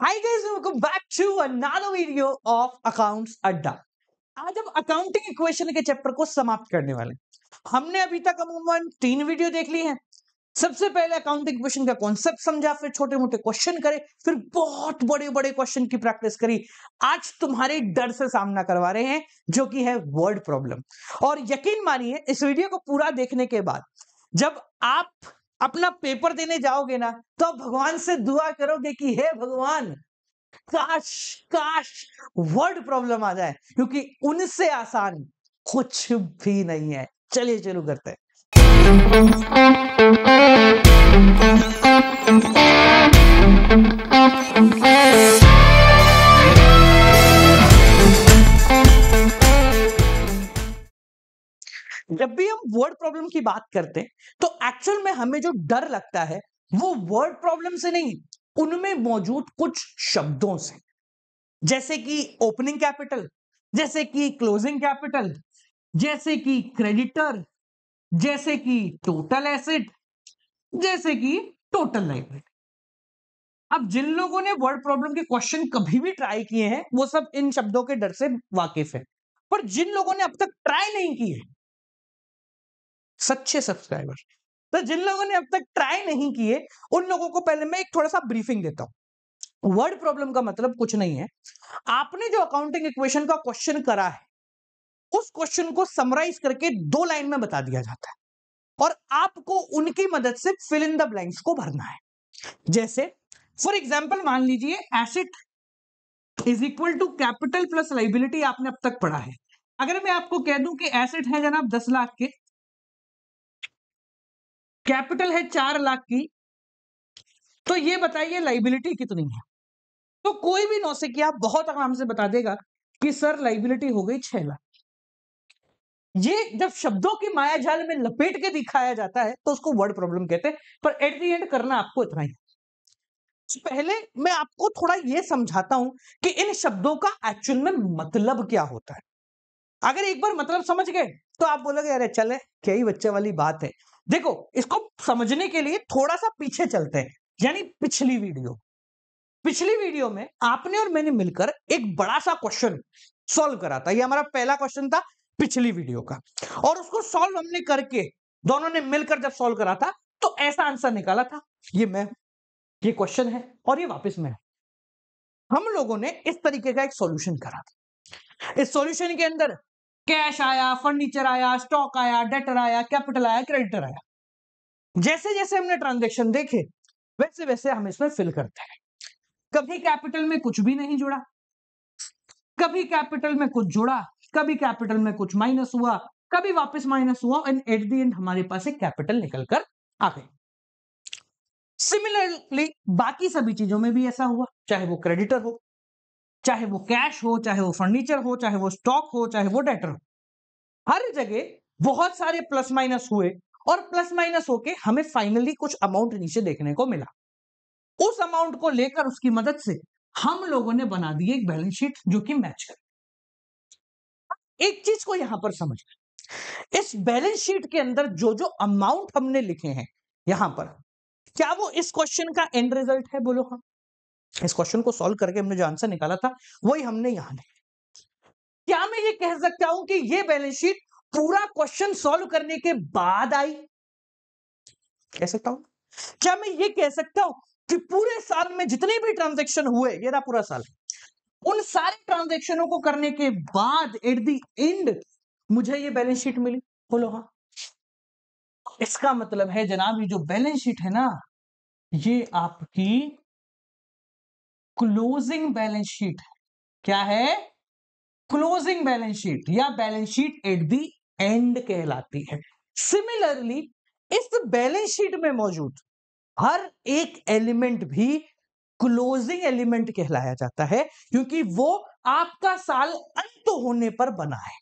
Hi guys, welcome back to another video of Accounts Adda. आज हम accounting equation के chapter को समाप्त करने वाले हैं हमने अभी तक अमूमन तीन वीडियो देख ली हैं। सबसे पहले अकाउंटिंग इक्वेशन का कॉन्सेप्ट समझा फिर छोटे मोटे क्वेश्चन करे फिर बहुत बड़े बड़े क्वेश्चन की प्रैक्टिस करी आज तुम्हारे डर से सामना करवा रहे हैं जो कि है वर्ड प्रॉब्लम और यकीन मानिए इस वीडियो को पूरा देखने के बाद जब आप अपना पेपर देने जाओगे ना तो भगवान से दुआ करोगे कि हे भगवान काश काश वर्ड प्रॉब्लम आ जाए क्योंकि उनसे आसान कुछ भी नहीं है चलिए शुरू करते हैं जब भी हम वर्ड प्रॉब्लम की बात करते हैं तो एक्चुअल में हमें जो डर लगता है वो वर्ड प्रॉब्लम से नहीं उनमें मौजूद कुछ शब्दों से जैसे कि ओपनिंग कैपिटल जैसे कि क्लोजिंग कैपिटल जैसे कि क्रेडिटर जैसे कि टोटल एसेट जैसे कि टोटल लाइब्रेट अब जिन लोगों ने वर्ड प्रॉब्लम के क्वेश्चन कभी भी ट्राई किए हैं वो सब इन शब्दों के डर से वाकिफ है पर जिन लोगों ने अब तक ट्राई नहीं किए हैं सच्चे सब्सक्राइबर तो जिन लोगों ने अब तक ट्राई नहीं किए उन लोगों को पहले मैं एक थोड़ा सा ब्रीफिंग देता हूँ वर्ड प्रॉब्लम का मतलब कुछ नहीं है आपने जो अकाउंटिंग इक्वेशन का क्वेश्चन करा है उस क्वेश्चन को समराइज करके दो लाइन में बता दिया जाता है और आपको उनकी मदद से फिल इन द ब्लैंक्स को भरना है जैसे फॉर एग्जाम्पल मान लीजिए asset is equal to capital plus liability आपने अब तक पढ़ा है अगर मैं आपको कह दूं कि एसेट है जनाब दस लाख के कैपिटल है चार लाख की तो ये बताइए लाइबिलिटी कितनी है तो कोई भी नौसिकिया बहुत आराम से बता देगा कि सर लाइबिलिटी हो गई छह लाख ये जब शब्दों की माया जाल में लपेट के दिखाया जाता है तो उसको वर्ड प्रॉब्लम कहते हैं पर एट दी एंड करना आपको इतना ही तो पहले मैं आपको थोड़ा ये समझाता हूं कि इन शब्दों का एक्चुअल में मतलब क्या होता है अगर एक बार मतलब समझ गए तो आप बोलोगे अरे चले क्या ही बच्चे वाली बात है देखो इसको समझने के लिए थोड़ा सा पीछे चलते हैं यानी पिछली वीडियो पिछली वीडियो में आपने और मैंने मिलकर एक बड़ा सा क्वेश्चन सॉल्व करा था ये हमारा पहला क्वेश्चन था पिछली वीडियो का और उसको सॉल्व हमने करके दोनों ने मिलकर जब सॉल्व करा था तो ऐसा आंसर निकाला था ये मैं ये क्वेश्चन है और ये वापस में है हम लोगों ने इस तरीके का एक सॉल्यूशन करा था इस सॉल्यूशन के अंदर कैश आया फर्नीचर आया स्टॉक आया डेटर आया कैपिटल आया क्रेडिटर आया जैसे जैसे हमने ट्रांजेक्शन देखे वैसे वैसे हम इसमें फिल करते हैं कभी कैपिटल में कुछ भी नहीं जुड़ा कभी कैपिटल में कुछ जुड़ा कभी कैपिटल में कुछ माइनस हुआ कभी वापस माइनस हुआ एंड एट दी एंड हमारे पास एक कैपिटल निकल कर आ गए सिमिलरली बाकी सभी चीजों में भी ऐसा हुआ चाहे वो क्रेडिटर हो चाहे वो कैश हो चाहे वो फर्नीचर हो चाहे वो स्टॉक हो चाहे वो डेटर हो हर जगह बहुत सारे प्लस माइनस हुए और प्लस माइनस होके हमें फाइनली कुछ अमाउंट नीचे देखने को मिला उस अमाउंट को लेकर उसकी मदद से हम लोगों ने बना दी एक बैलेंस शीट जो कि मैच कर एक चीज को यहां पर समझ इस बैलेंस शीट के अंदर जो जो अमाउंट हमने लिखे हैं यहां पर क्या वो इस क्वेश्चन का एंड रिजल्ट है बोलो हम हाँ? इस क्वेश्चन को सॉल्व करके हमने जो आंसर निकाला था वही हमने यहां निकाला क्या मैं ये कह सकता हूं कि ये बैलेंस शीट पूरा क्वेश्चन सॉल्व करने के बाद आई कह सकता हूं क्या मैं ये कह सकता हूं कि पूरे साल में जितने भी ट्रांजेक्शन हुए ये रहा पूरा साल उन सारे ट्रांजेक्शनों को करने के बाद एट दी एंड मुझे ये बैलेंस शीट मिली बोलो हाँ इसका मतलब है जनाब ये जो बैलेंस शीट है ना ये आपकी क्लोजिंग बैलेंस शीट क्या है क्लोजिंग बैलेंस शीट या balance sheet at the end कहलाती है सिमिलरली इस बैलेंस शीट में मौजूद हर एक एलिमेंट भी क्लोजिंग एलिमेंट कहलाया जाता है क्योंकि वो आपका साल अंत होने पर बना है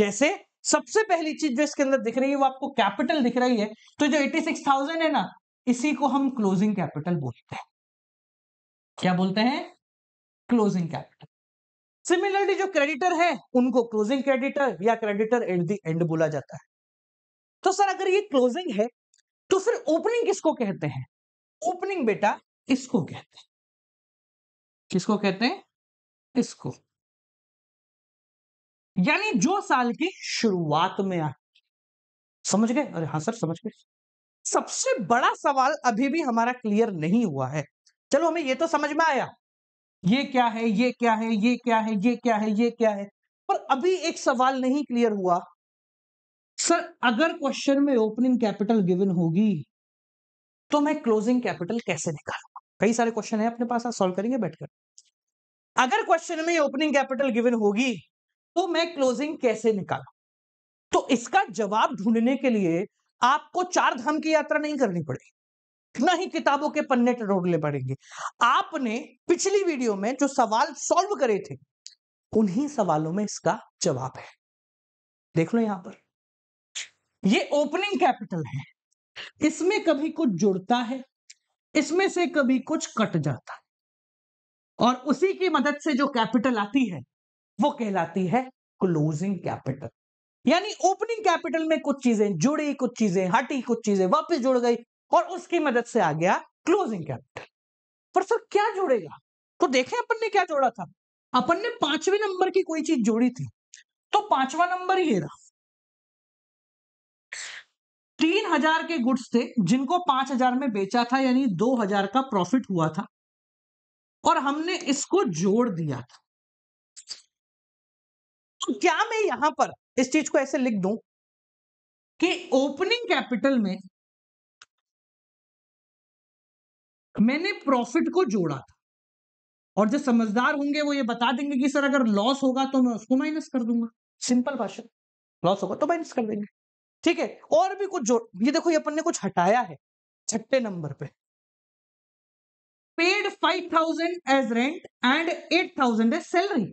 जैसे सबसे पहली चीज जो इसके अंदर दिख रही है वो आपको कैपिटल दिख रही है तो जो 86,000 है ना इसी को हम क्लोजिंग कैपिटल बोलते हैं क्या बोलते हैं क्लोजिंग कैपिटल सिमिलरली जो क्रेडिटर है उनको क्लोजिंग क्रेडिटर या क्रेडिटर एट द एंड बोला जाता है तो सर अगर ये क्लोजिंग है तो फिर ओपनिंग किसको कहते हैं ओपनिंग बेटा इसको कहते हैं किसको कहते हैं इसको यानी जो साल की शुरुआत में आ समझ गए अरे हाँ सर समझ गए सबसे बड़ा सवाल अभी भी हमारा क्लियर नहीं हुआ है चलो हमें ये तो समझ में आया ये क्या है ये क्या है ये क्या है ये क्या है ये क्या है पर अभी एक सवाल नहीं क्लियर हुआ सर अगर क्वेश्चन में ओपनिंग कैपिटल गिवन होगी तो मैं क्लोजिंग कैपिटल कैसे निकालूंगा कई सारे क्वेश्चन है अपने पास सॉल्व करेंगे बैठकर अगर क्वेश्चन में ओपनिंग कैपिटल गिवन होगी तो मैं क्लोजिंग कैसे निकालू तो इसका जवाब ढूंढने के लिए आपको चार धाम की यात्रा नहीं करनी पड़ेगी इतना ही किताबों के पन्ने टटोलने पड़ेंगे आपने पिछली वीडियो में जो सवाल सॉल्व करे थे उन्हीं सवालों में इसका जवाब है देख लो यहां पर ये ओपनिंग कैपिटल है इसमें कभी कुछ जुड़ता है इसमें से कभी कुछ कट जाता है और उसी की मदद से जो कैपिटल आती है वो कहलाती है क्लोजिंग कैपिटल यानी ओपनिंग कैपिटल में कुछ चीजें जुड़ी कुछ चीजें हटी कुछ चीजें वापस जुड़ गई और उसकी मदद से आ गया क्लोजिंग कैपिटल पर सर क्या जोड़ेगा तो देखें अपन ने क्या जोड़ा था अपन ने पांचवें नंबर की कोई चीज जोड़ी थी तो पांचवा नंबर ये रहा तीन हजार के गुड्स थे जिनको पांच हजार में बेचा था यानी दो हजार का प्रॉफिट हुआ था और हमने इसको जोड़ दिया था तो क्या मैं यहां पर इस चीज को ऐसे लिख दूं कि ओपनिंग कैपिटल में मैंने प्रॉफिट को जोड़ा था और जो समझदार होंगे वो ये बता देंगे कि सर अगर लॉस होगा तो मैं उसको माइनस कर दूंगा सिंपल भाषण लॉस होगा तो माइनस कर देंगे ठीक है और भी कुछ जोड़ ये देखो ये अपन ने कुछ हटाया है छठे नंबर पे paid five thousand as rent and eight thousand as salary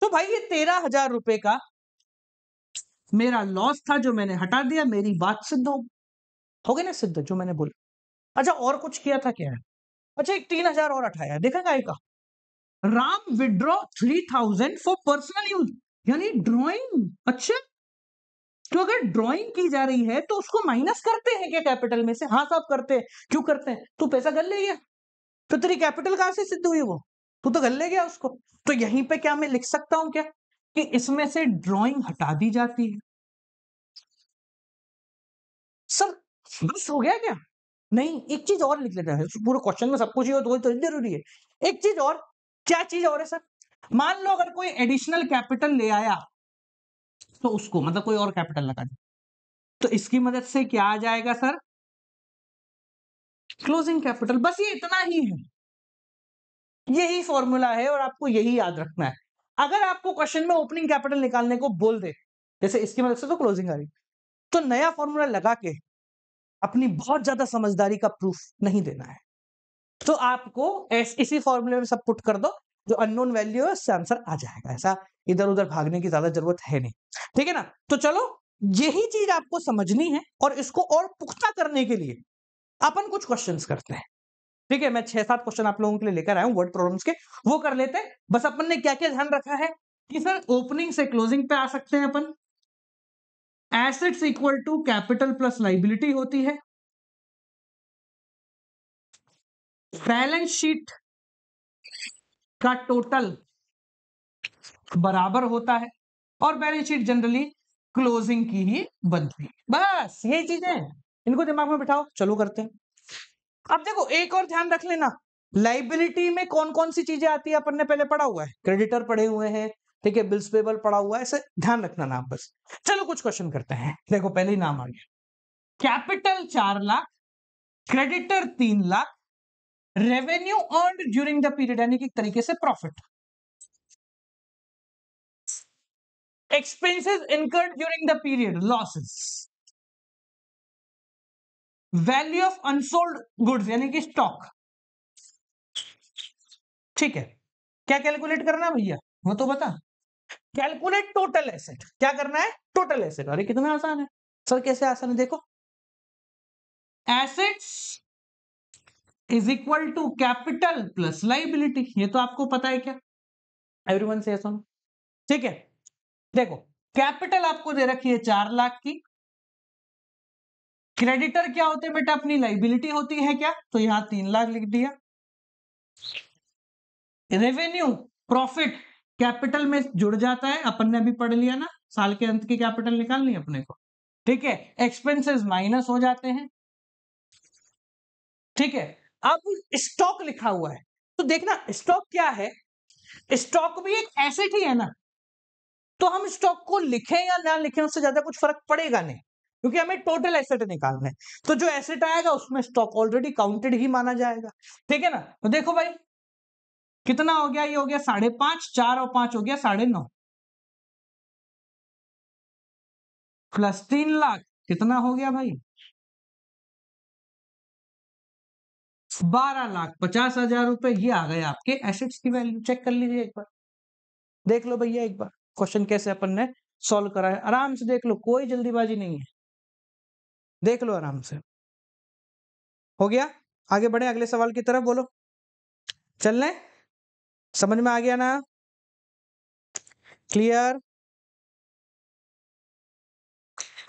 तो भाई ये तेरह हजार रुपए का मेरा लॉस था जो मैंने हटा दिया मेरी बात सिद्ध हो गई ना सिद्ध जो मैंने बोला अच्छा और कुछ किया था क्या अच्छा एक तीन हजार और अठाया देखा का Ram withdraw three thousand for personal use यानी ड्रॉइंग अच्छा तो अगर ड्रॉइंग की जा रही है तो उसको माइनस करते हैं क्या कैपिटल में से हाँ साहब करते हैं क्यों करते हैं तू पैसा गल ले गया तो तेरी कैपिटल कहां से सिद्ध हुई वो तू तो गल ले गया उसको तो यहीं पे क्या मैं लिख सकता हूं क्या कि इसमें से ड्रॉइंग हटा दी जाती है सर बस हो गया क्या नहीं एक चीज और लिख लेते हैं पूरे क्वेश्चन में सब कुछ ही हो तो, तो जरूरी है एक चीज और क्या चीज और है सर मान लो अगर कोई एडिशनल कैपिटल ले आया तो उसको मतलब कोई और कैपिटल लगा दे तो इसकी मदद से क्या आ जाएगा सर क्लोजिंग कैपिटल बस ये इतना ही है यही फॉर्मूला है और आपको यही याद रखना है अगर आपको क्वेश्चन में ओपनिंग कैपिटल निकालने को बोल दे जैसे इसकी मदद से तो क्लोजिंग आ रही तो नया फॉर्मूला लगा के अपनी बहुत ज्यादा समझदारी का प्रूफ नहीं देना है तो आपको इसी फॉर्मूले में सब पुट कर दो जो अननोन वैल्यू है उससे आंसर आ जाएगा ऐसा इधर उधर भागने की ज्यादा जरूरत है नहीं ठीक है ना तो चलो यही चीज आपको समझनी है और इसको और पुख्ता करने के लिए अपन कुछ क्वेश्चन करते हैं ठीक है मैं छह सात क्वेश्चन आप लोगों के लिए लेकर आया हूँ वर्ड प्रॉब्लम्स के वो कर लेते हैं बस अपन ने क्या क्या ध्यान रखा है कि सर ओपनिंग से क्लोजिंग पे आ सकते हैं अपन assets equal to capital plus liability होती है बैलेंस शीट का टोटल बराबर होता है और बैलेंस शीट जनरली क्लोजिंग की ही बनती है बस ये चीजें इनको दिमाग में बिठाओ चलो करते हैं अब देखो एक और ध्यान रख लेना लाइबिलिटी में कौन कौन सी चीजें आती है अपन ने पहले पढ़ा हुआ है क्रेडिटर पढ़े हुए हैं ठीक है बिल्स पेबल पड़ा हुआ है ऐसे ध्यान रखना नाम बस चलो कुछ क्वेश्चन करते हैं देखो पहले ही नाम आ गया कैपिटल चार लाख क्रेडिटर तीन lakh revenue earn during the period यानी कि तरीके से profit expenses incurred during the period losses value of unsold goods यानी कि स्टॉक ठीक है क्या कैलकुलेट करना भैया वो तो बता कैलकुलेट टोटल एसेट क्या करना है टोटल एसेट अरे कितना आसान है सर कैसे आसान है देखो assets is equal to capital plus liability ये तो आपको पता है क्या एवरी वन से ठीक है देखो कैपिटल आपको दे रखी है चार लाख की क्रेडिटर क्या होते हैं बेटा अपनी लाइबिलिटी होती है क्या तो यहां तीन लाख लिख दिया रेवेन्यू प्रॉफिट कैपिटल में जुड़ जाता है अपन ने अभी पढ़ लिया ना साल के अंत की कैपिटल निकालनी अपने को ठीक है एक्सपेंसेस माइनस हो जाते हैं ठीक है अब स्टॉक लिखा हुआ है तो देखना स्टॉक क्या है स्टॉक भी एक एसेट ही है ना तो हम स्टॉक को लिखें या ना लिखें उससे ज्यादा कुछ फर्क पड़ेगा नहीं क्योंकि हमें टोटल एसेट निकालना है तो जो एसेट आएगा उसमें स्टॉक ऑलरेडी काउंटेड ही माना जाएगा ठीक है ना तो देखो भाई कितना हो गया ये हो गया साढ़े पांच चार और पांच हो गया साढ़े नौ प्लस तीन लाख कितना हो गया भाई बारह लाख पचास हजार रुपए ये आ गए आपके एसेट्स की वैल्यू चेक कर लीजिए एक बार देख लो भैया एक बार क्वेश्चन कैसे अपन ने सॉल्व करा है आराम से देख लो कोई जल्दीबाजी नहीं है देख लो आराम से हो गया आगे बढ़े अगले सवाल की तरफ बोलो चल रहे समझ में आ गया ना क्लियर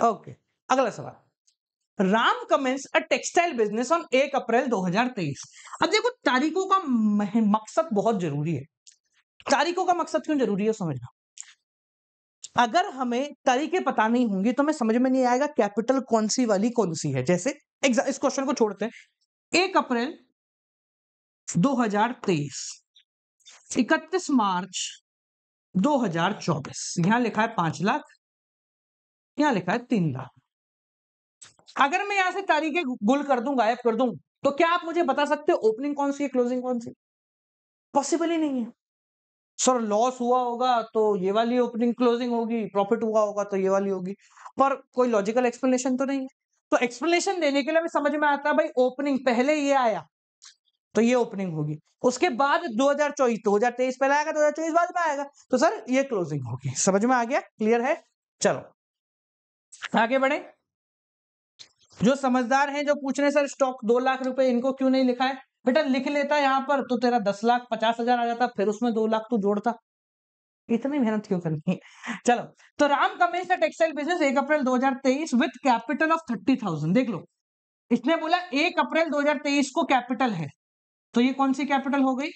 ओके okay. अगला सवाल Ram commences a textile business on एक अप्रैल 2023 अब देखो तारीखों का मकसद बहुत जरूरी है तारीखों का मकसद क्यों जरूरी है समझना अगर हमें तरीके पता नहीं होंगे तो हमें समझ में नहीं आएगा कैपिटल कौन सी वाली कौन सी है जैसे इस क्वेश्चन को छोड़ते हैं एक अप्रैल 2023 इकतीस मार्च 2024 यहां लिखा है पांच लाख यहां लिखा है तीन लाख अगर मैं यहां से तारीखें गुल कर दूं गायब कर दूं तो क्या आप मुझे बता सकते हो ओपनिंग कौन सी है क्लोजिंग कौन सी पॉसिबल ही नहीं है सर लॉस हुआ होगा तो ये वाली ओपनिंग क्लोजिंग होगी प्रॉफिट हुआ होगा तो ये वाली होगी पर कोई लॉजिकल एक्सप्लेनेशन तो नहीं है तो एक्सप्लेनेशन देने के लिए समझ में आता है भाई ओपनिंग पहले ये आया तो ये ओपनिंग होगी उसके बाद 2024 2023 पहले आएगा 2024 बाद में आएगा तो सर ये क्लोजिंग होगी समझ में आ गया क्लियर है चलो आगे बढ़े जो समझदार हैं जो पूछ रहे सर स्टॉक दो लाख रुपए इनको क्यों नहीं लिखा है बेटा लिख लेता यहाँ पर तो तेरा दस लाख पचास हजार आ जाता फिर उसमें दो लाख तू जोड़ता इतनी मेहनत क्यों करनी है चलो तो राम कमेंस टेक्सटाइल बिजनेस एक April 2023 with capital of thirty thousand देख लो इसने बोला एक अप्रैल 2023 को कैपिटल है तो ये कौन सी कैपिटल हो गई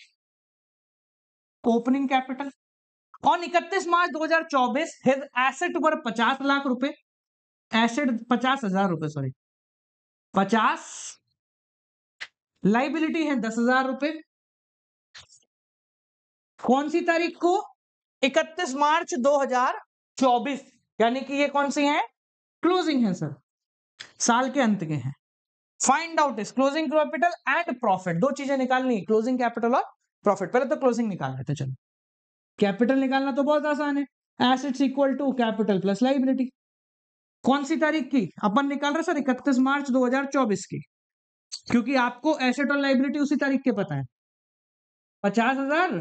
opening capital on 31 March 2024 his asset were 50 lakh रुपए एसेट पचास हजार रुपए सॉरी पचास लाइबिलिटी है दस हजार रुपए कौन सी तारीख को 31 मार्च 2024 यानी कि ये कौन सी है क्लोजिंग है सर साल के अंत के हैं find out is closing capital and profit दो चीजें निकालनी क्लोजिंग कैपिटल और प्रॉफिट पहले तो क्लोजिंग निकाल रहे थे चलो कैपिटल निकालना तो बहुत आसान है assets equal to capital plus liability कौन सी तारीख की अपन निकाल रहे सर इकतीस मार्च 2024 की क्योंकि आपको एसेट और लाइबिलिटी उसी तारीख के पता है पचास हजार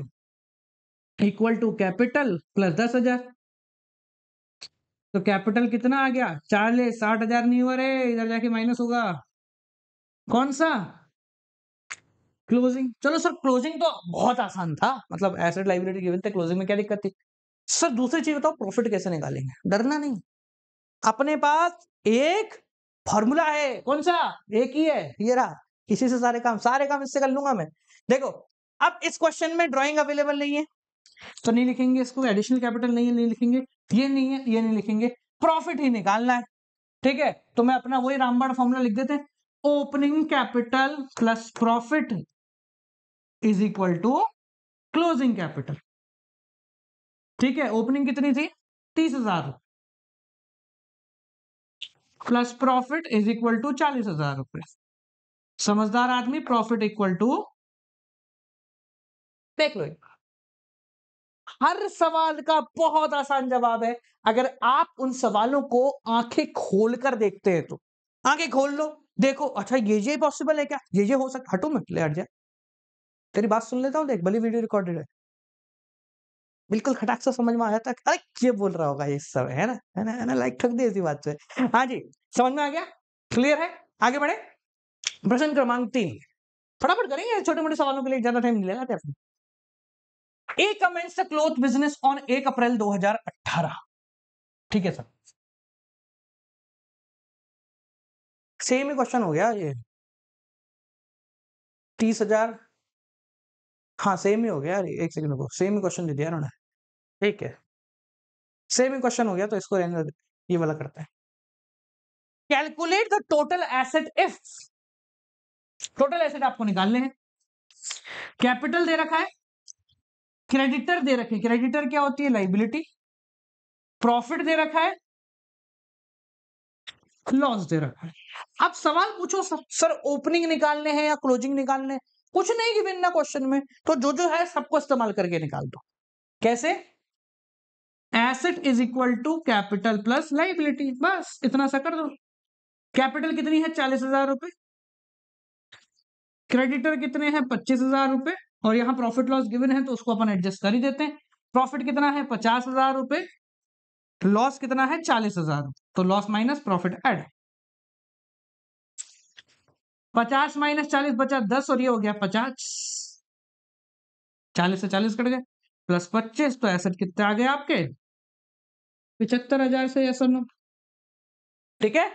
इक्वल टू कैपिटल प्लस दस हजार तो कैपिटल कितना आ गया ले साठ हजार नहीं हुआ रहे इधर जाके माइनस होगा कौन सा क्लोजिंग चलो सर क्लोजिंग तो बहुत आसान था मतलब एसेट लाइब्रेरी गिवन थे क्लोजिंग में क्या दिक्कत थी सर दूसरी चीज बताओ प्रॉफिट कैसे निकालेंगे डरना नहीं अपने पास एक फॉर्मूला है कौन सा एक ही है ये रहा किसी से सारे काम सारे काम इससे कर लूंगा मैं देखो अब इस क्वेश्चन में ड्राइंग अवेलेबल नहीं है तो नहीं लिखेंगे इसको एडिशनल कैपिटल नहीं है नहीं लिखेंगे ये नहीं है ये नहीं लिखेंगे प्रॉफिट ही निकालना है ठीक है तो मैं अपना वही रामबाण फॉर्मूला लिख देते हैं opening capital plus profit is equal to closing capital ठीक है ओपनिंग कितनी थी तीस हजार plus profit is equal to चालीस हजार रुपये समझदार आदमी प्रॉफिट इक्वल टू देख लो हर सवाल का बहुत आसान जवाब है अगर आप उन सवालों को आंखें खोलकर देखते हैं तो आंखें खोल लो देखो अच्छा ये ये पॉसिबल है क्या ये ये हो सकता हटो मत ले हट जा तेरी बात सुन लेता हूँ देख भले वीडियो रिकॉर्डेड है बिल्कुल खटाक से समझ में आ जाता अरे ये बोल रहा होगा ये सब है ना है ना ना लाइक थक दे इसी बात से हाँ जी समझ में आ गया क्लियर है आगे बढ़े प्रश्न क्रमांक तीन फटाफट करेंगे छोटे मोटे सवालों के लिए ज्यादा टाइम नहीं लगाते अपने A commences the cloth business on एक अप्रैल 2018 ठीक है सर सेम ही क्वेश्चन हो गया ये तीस हजार हाँ सेम ही हो गया यार एक सेकंड को सेम ही क्वेश्चन दे दिया उन्होंने ठीक है सेम ही क्वेश्चन हो गया तो इसको रहने ये वाला करते हैं calculate the total asset if total asset आपको निकालने हैं कैपिटल दे रखा है क्रेडिटर दे रखे क्रेडिटर क्या होती है लाइबिलिटी प्रॉफिट दे रखा है लॉस दे रखा है अब सवाल पूछो सर ओपनिंग निकालने हैं या क्लोजिंग निकालने कुछ नहीं गिविन ना क्वेश्चन में तो जो जो है सबको इस्तेमाल करके निकाल दो कैसे asset is equal to capital plus liability बस इतना सा कर दो कैपिटल कितनी है चालीस हजार रुपए क्रेडिटर कितने हैं पच्चीस हजार रुपए और यहां प्रॉफिट लॉस गिवन है तो उसको अपन एडजस्ट कर ही देते हैं प्रॉफिट कितना है पचास हजार रुपए लॉस कितना है चालीस हजार तो लॉस माइनस प्रॉफिट एड पचास माइनस चालीस बचा दस और ये हो गया पचास चालीस से चालीस कट गए प्लस पच्चीस तो एसेट कितने आ गए आपके पिछहत्तर हजार से नो ठीक है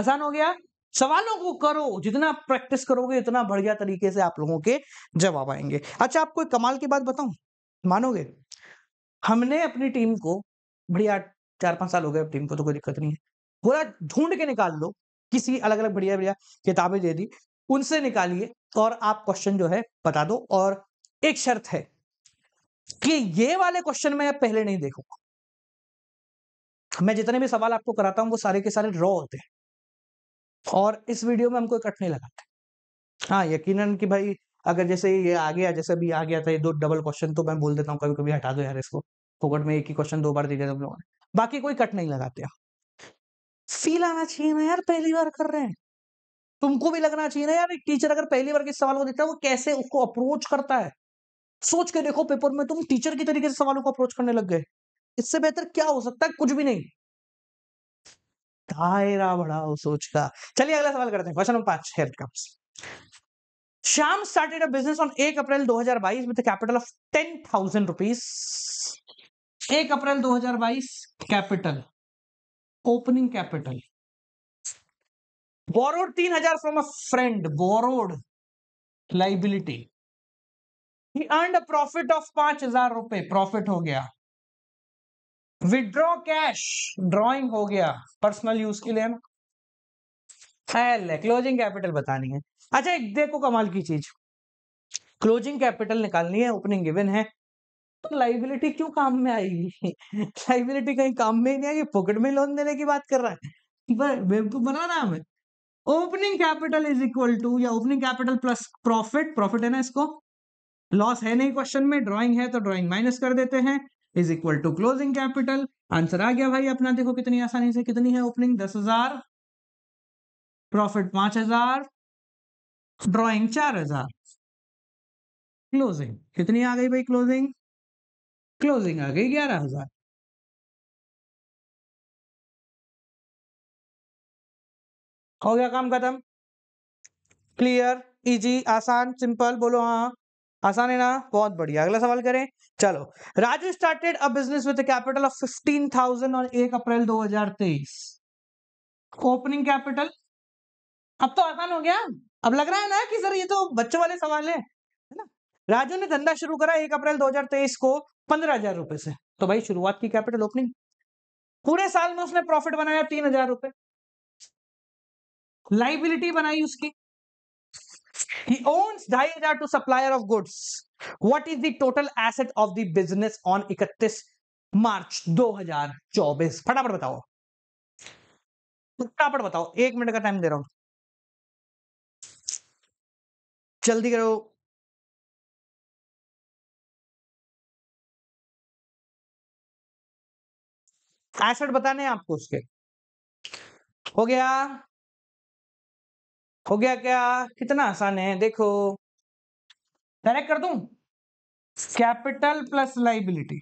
आसान हो गया सवालों को करो जितना प्रैक्टिस करोगे इतना बढ़िया तरीके से आप लोगों के जवाब आएंगे अच्छा आपको एक कमाल की बात बताऊं मानोगे हमने अपनी टीम को बढ़िया चार पांच साल हो गए टीम को तो कोई दिक्कत नहीं है पूरा ढूंढ के निकाल लो किसी अलग अलग बढ़िया बढ़िया किताबें दे दी उनसे निकालिए और आप क्वेश्चन जो है बता दो और एक शर्त है कि ये वाले क्वेश्चन मैं पहले नहीं देखूंगा मैं जितने भी सवाल आपको कराता हूँ वो सारे के सारे रॉ होते हैं और इस वीडियो में हमको कट नहीं लगाते हाँ यकीनन कि भाई अगर जैसे ये आ गया जैसे अभी आ गया था ये दो डबल क्वेश्चन तो मैं बोल देता हूँ कभी कभी हटा दो यार इसको फोकट में एक ही क्वेश्चन दो बार दे दिया हम लोगों ने बाकी कोई कट नहीं लगाते फील आना चाहिए ना यार पहली बार कर रहे हैं तुमको भी लगना चाहिए ना यार एक टीचर अगर पहली बार किस सवाल को देखता है वो कैसे उसको अप्रोच करता है सोच के देखो पेपर में तुम टीचर की तरीके से सवालों को अप्रोच करने लग गए इससे बेहतर क्या हो सकता है कुछ भी नहीं दायरा बढ़ाओ सोच का चलिए अगला सवाल करते हैं क्वेश्चन नंबर पांच here comes Shyam started a business on एक April 2022 with capital of ten thousand rupees एक April 2022 capital opening capital borrowed तीन हजार from a friend borrowed liability earned a profit of पांच हजार रुपए प्रॉफिट हो गया विदड्रॉ कैश ड्रॉइंग हो गया पर्सनल यूज के लिए है ना क्लोजिंग कैपिटल बतानी है अच्छा एक देखो कमाल की चीज क्लोजिंग कैपिटल निकालनी है ओपनिंग गिवन है लाइबिलिटी क्यों काम में आएगी लाइबिलिटी कहीं काम में ही नहीं आएगी पॉकेट में लोन देने की बात कर रहा है तो बना रहा हमें opening capital is equal to या opening capital plus profit profit है ना इसको लॉस है नहीं क्वेश्चन में ड्राइंग है तो ड्राइंग माइनस कर देते हैं is equal to closing capital answer आ गया भाई अपना देखो कितनी आसानी से कितनी है ओपनिंग दस हजार प्रॉफिट पांच हजार ड्रॉइंग चार हजार क्लोजिंग कितनी आ गई भाई क्लोजिंग क्लोजिंग आ गई ग्यारह हजार हो गया काम खत्म क्लियर इजी आसान सिंपल बोलो हाँ, हाँ आसान है ना बहुत बढ़िया अगला सवाल करें चलो Raju started a business with capital of fifteen thousand और एक अप्रैल दो हजार तेईस ओपनिंग कैपिटल अब तो आसान हो गया अब लग रहा है ना कि सर ये तो बच्चों वाले सवाल है राजू ने धंधा शुरू करा एक अप्रैल 2023 को पंद्रह हजार रुपए से तो भाई शुरुआत की कैपिटल ओपनिंग पूरे साल में उसने प्रॉफिट बनाया तीन हजार रुपए लाइबिलिटी बनाई उसकी ही ओन्स ढाई हजार to supplier of goods what is the total asset of the business on इकतीस मार्च 2024 फटाफट बताओ फटाफट बताओ एक मिनट का टाइम दे रहा हूं जल्दी करो एसेट बताने हैं आपको उसके हो गया हो गया क्या कितना आसान है देखो डायरेक्ट कर दू कैपिटल प्लस लाइबिलिटी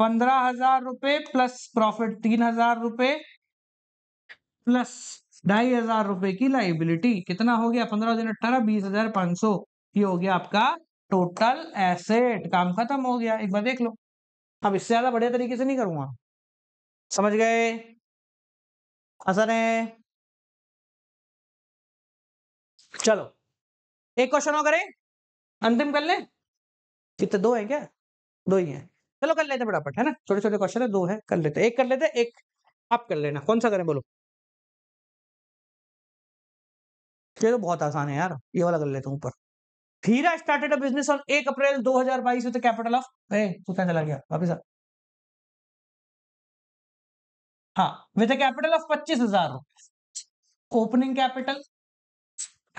पंद्रह हजार रुपये प्लस प्रॉफिट तीन हजार रुपये प्लस ढाई हजार रुपये की लाइबिलिटी कितना हो गया पंद्रह दिन अट्ठारह बीस हजार पांच सौ ये हो गया आपका टोटल एसेट काम खत्म हो गया एक बार देख लो अब इससे ज़्यादा बढ़िया तरीके से नहीं करूंगा समझ गए आसान है चलो एक क्वेश्चन और करें अंतिम कर ले कितने दो हैं क्या दो ही हैं चलो कर लेते फटाफट है ना छोटे छोटे क्वेश्चन है दो है कर लेते एक कर लेते एक आप कर लेना कौन सा करें बोलो ये तो बहुत आसान है यार ये वाला कर लेते ऊपर हीरा स्टार्टेड बिजनेस ऑन एक April 2022 with capital of a तू क्या चला गया वापिस आ हाँ विद अ कैपिटल ऑफ पच्चीस हजार opening capital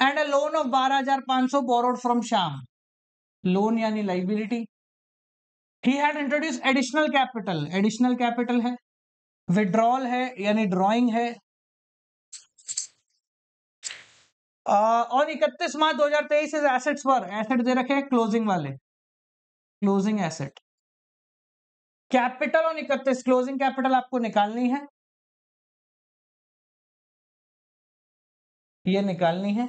and a loan of बारह हजार पांच सौ बोरोड फ्रॉम श्याम लोन यानी liability he had introduce additional capital additional capital है विड्रॉल है यानी ड्रॉइंग है ऑन इकतीस मार्च दो हजार तेईस एसेट्स पर एसेट दे रखे हैं क्लोजिंग वाले क्लोजिंग एसेट कैपिटल ऑन इकतीस क्लोजिंग कैपिटल आपको निकालनी है ये निकालनी है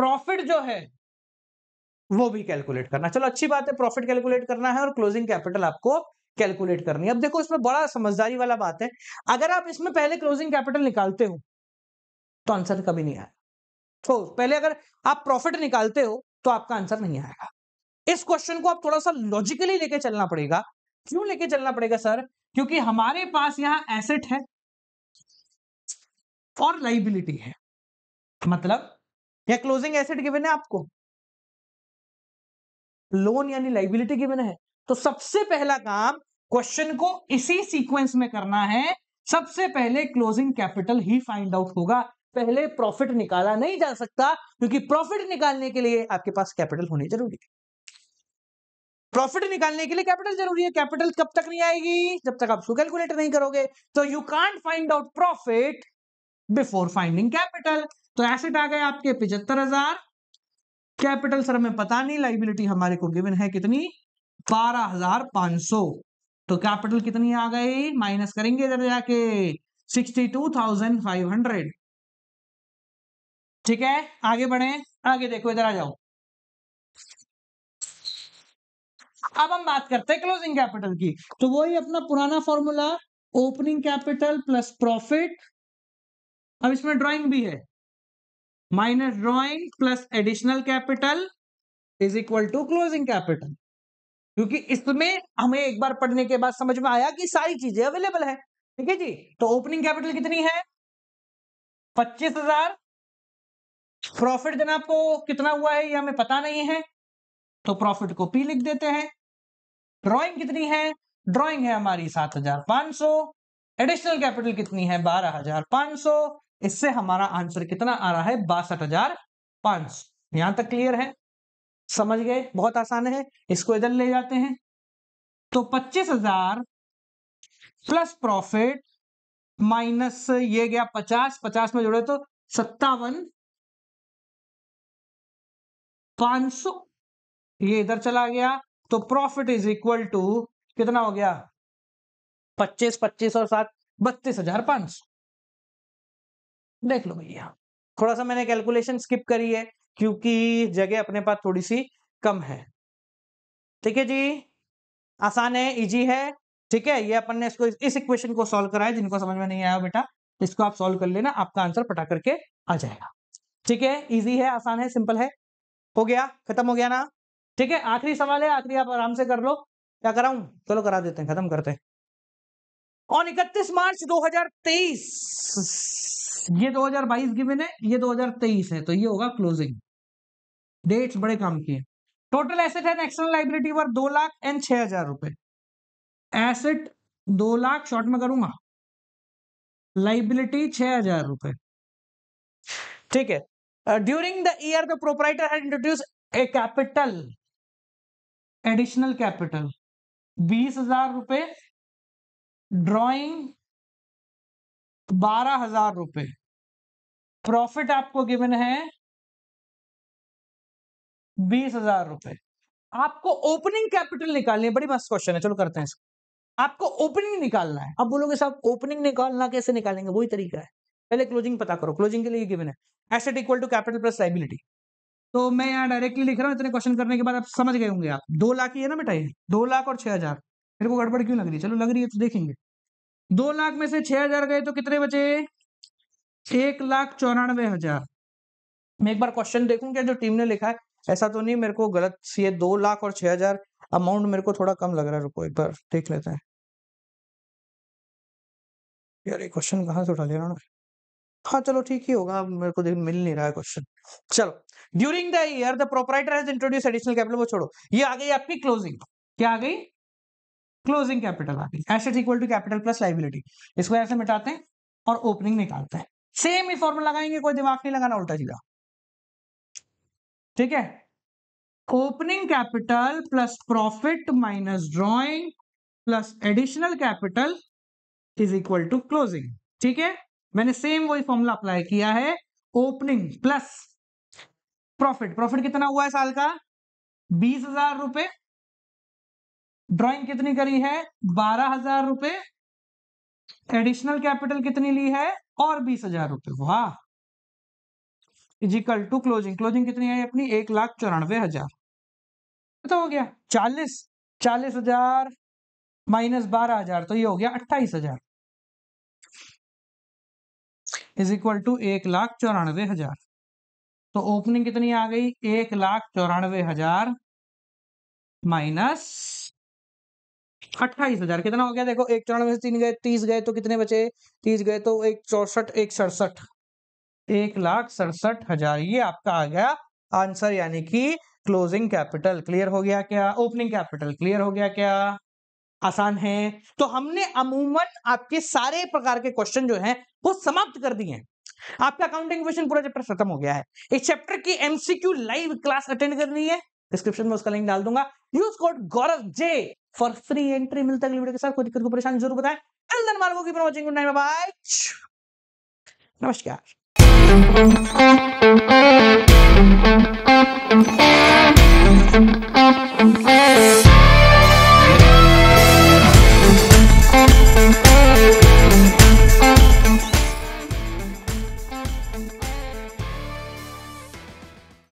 प्रॉफिट जो है वो भी कैलकुलेट करना चलो अच्छी बात है प्रॉफिट कैलकुलेट करना है और क्लोजिंग कैपिटल आपको कैलकुलेट करनी है अब देखो इसमें बड़ा समझदारी वाला बात है अगर आप इसमें पहले क्लोजिंग कैपिटल निकालते हो तो आंसर कभी नहीं आया तो पहले अगर आप प्रॉफिट निकालते हो तो आपका आंसर नहीं आएगा इस क्वेश्चन को आप थोड़ा सा लॉजिकली लेके चलना पड़ेगा क्यों लेके चलना पड़ेगा सर क्योंकि हमारे पास यहां एसेट है और लाइबिलिटी है मतलब यह क्लोजिंग एसेट गिवन है आपको लोन यानी लाइबिलिटी गिवन है तो सबसे पहला काम क्वेश्चन को इसी सीक्वेंस में करना है सबसे पहले क्लोजिंग कैपिटल ही फाइंड आउट होगा पहले प्रॉफिट निकाला नहीं जा सकता क्योंकि प्रॉफिट निकालने के लिए आपके पास कैपिटल होनी जरूरी है प्रॉफिट निकालने के लिए कैपिटल जरूरी है कैपिटल कब तक नहीं आएगी जब तक आप उसको कैलकुलेट नहीं करोगे तो you can't find out profit before finding capital तो एसेट आ गए आपके पिछहत्तर हजार कैपिटल सर हमें पता नहीं लाइबिलिटी हमारे को गिवन है कितनी बारह हजार पांच सौ तो कैपिटल कितनी आ गई माइनस करेंगे इधर जाके sixty two thousand five hundred ठीक है आगे बढ़े आगे देखो इधर आ जाओ अब हम बात करते हैं क्लोजिंग कैपिटल की तो वही अपना पुराना formula opening capital plus profit अब इसमें ड्राइंग भी है minus drawing plus additional capital is equal to closing capital क्योंकि इसमें हमें एक बार पढ़ने के बाद समझ में आया कि सारी चीजें अवेलेबल है ठीक है जी तो ओपनिंग कैपिटल कितनी है पच्चीस हजार प्रॉफिट देना आपको कितना हुआ है ये हमें पता नहीं है तो प्रॉफिट को पी लिख देते हैं ड्रॉइंग कितनी है ड्रॉइंग है हमारी सात हजार पांच सौ एडिशनल कैपिटल कितनी है बारह हजार पांच सौ इससे हमारा आंसर कितना आ रहा है बासठ हजार पांच सौ यहां तक क्लियर है समझ गए बहुत आसान है इसको इधर ले जाते हैं तो पच्चीस हजार प्लस प्रॉफिट माइनस ये गया पचास पचास में जोड़े तो सत्तावन 500 ये इधर चला गया तो प्रॉफिट इज इक्वल टू कितना हो गया 25 पच्चीस और सात बत्तीस हजार पांच देख लो भैया थोड़ा सा मैंने कैलकुलेशन स्किप करी है क्योंकि जगह अपने पास थोड़ी सी कम है ठीक है जी आसान है इजी है ठीक है ये अपन ने इसको इस इक्वेशन को सॉल्व कराया जिनको समझ में नहीं आया बेटा इसको आप सॉल्व कर लेना आपका आंसर पटा करके आ जाएगा ठीक है इजी है आसान है सिंपल है हो गया खत्म हो गया ना ठीक है आखिरी सवाल है आखिरी आप आराम से कर लो क्या कराऊं चलो करा देते हैं खत्म करते हैं और इकतीस मार्च 2023 ये 2022 गिवन है ये 2023 है तो ये होगा क्लोजिंग डेट्स बड़े काम की है टोटल एसेट है एक्सटर्नल लाइबिलिटी पर दो लाख एंड छह हजार रुपए एसेट दो लाख शॉर्ट में करूंगा लाइबिलिटी छह हजार रुपए ठीक है during the year the proprietor has introduce a capital additional capital बीस हजार रुपये ड्रॉइंग बारह हजार रुपए प्रॉफिट आपको गिवन है बीस हजार रुपए आपको ओपनिंग कैपिटल निकालनी है बड़ी मस्त क्वेश्चन है चलो करते हैं इसको आपको ओपनिंग निकालना है अब बोलोगे साहब ओपनिंग निकालना कैसे निकालेंगे वही तरीका है पहले क्लोजिंग पता करो क्लोजिंग के लिए गिवन है asset equal to capital plus liability तो मैं यहाँ डायरेक्टली लिख रहा हूँ इतने क्वेश्चन करने के बाद आप समझ गए होंगे आप दो लाख ही है ना बेटा ये दो लाख और छह हजार मेरे को गड़बड़ क्यों लग रही है चलो लग रही है तो देखेंगे दो लाख में से छह हजार गए तो कितने बचे एक लाख चौरानवे हजार मैं एक बार क्वेश्चन देखूँ क्या जो टीम ने लिखा है ऐसा तो नहीं मेरे को गलत है दो लाख और छह हजार अमाउंट मेरे को थोड़ा कम लग रहा है रुको एक बार देख लेते हैं यार ये क्वेश्चन कहाँ से उठा रहा ना हाँ चलो ठीक ही होगा मेरे को मिल नहीं रहा है क्वेश्चन चलो during the year the proprietor has introduce additional capital वो छोड़ो ये आ गई आपकी क्लोजिंग क्या आ गई क्लोजिंग कैपिटल आ गई asset equal to capital plus liability इसको ऐसे मिटाते हैं और ओपनिंग निकालते हैं सेम ही फॉर्मूला लगाएंगे कोई दिमाग नहीं लगाना उल्टा सीधा ठीक है opening capital plus profit minus drawing plus additional capital is equal to closing ठीक है मैंने सेम वही फॉर्मूला अप्लाई किया है ओपनिंग प्लस प्रॉफिट प्रॉफिट कितना हुआ है साल का बीस हजार रुपए ड्रॉइंग कितनी करी है बारह हजार रुपए एडिशनल कैपिटल कितनी ली है और बीस हजार रुपए वाह इजिकल टू क्लोजिंग क्लोजिंग कितनी आई अपनी एक लाख चौरानवे हजार तो हो गया चालीस चालीस हजार माइनस बारह हजार तो ये हो गया अट्ठाईस हजार इज इक्वल टू एक लाख चौरानवे हजार तो ओपनिंग कितनी आ गई एक लाख चौरानवे हजार माइनस अट्ठाईस हजार कितना हो गया देखो एक चौरानवे से तीन गए तीस गए तो कितने बचे तीस गए तो एक चौसठ एक सड़सठ एक लाख सड़सठ हजार ये आपका आ गया आंसर यानी कि क्लोजिंग कैपिटल क्लियर हो गया क्या ओपनिंग कैपिटल क्लियर हो गया क्या आसान है तो हमने अमूमन आपके सारे प्रकार के क्वेश्चन जो हैं वो समाप्त कर दिए हैं आपका अकाउंटिंग क्वेश्चन पूरा चैप्टर खत्म हो गया है इस चैप्टर की एमसीक्यू लाइव क्लास अटेंड करनी है डिस्क्रिप्शन में उसका लिंक डाल दूंगा use code Gaurav J for free entry मिलता है के साथ कोई दिक्कत को परेशान जरूर बताएं बाय नमस्कार